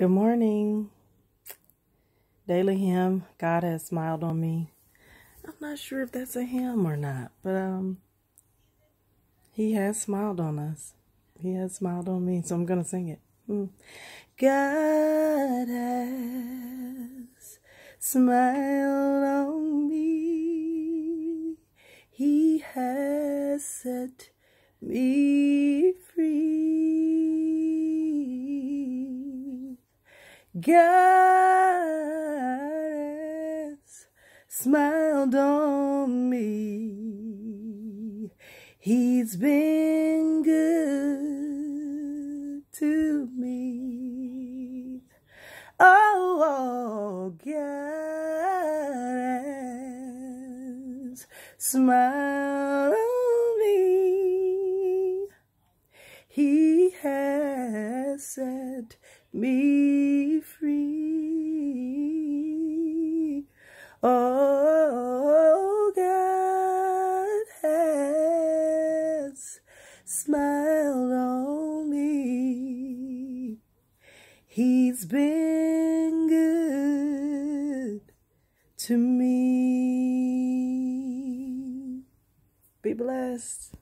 Good morning. Daily hymn, God has smiled on me. I'm not sure if that's a hymn or not, but um He has smiled on us. He has smiled on me, so I'm gonna sing it. Hmm. God has smiled on me. He has set me God has smiled on me. He's been good to me. Oh, oh God has smiled on me. He has set me Oh, God has smiled on me. He's been good to me. Be blessed.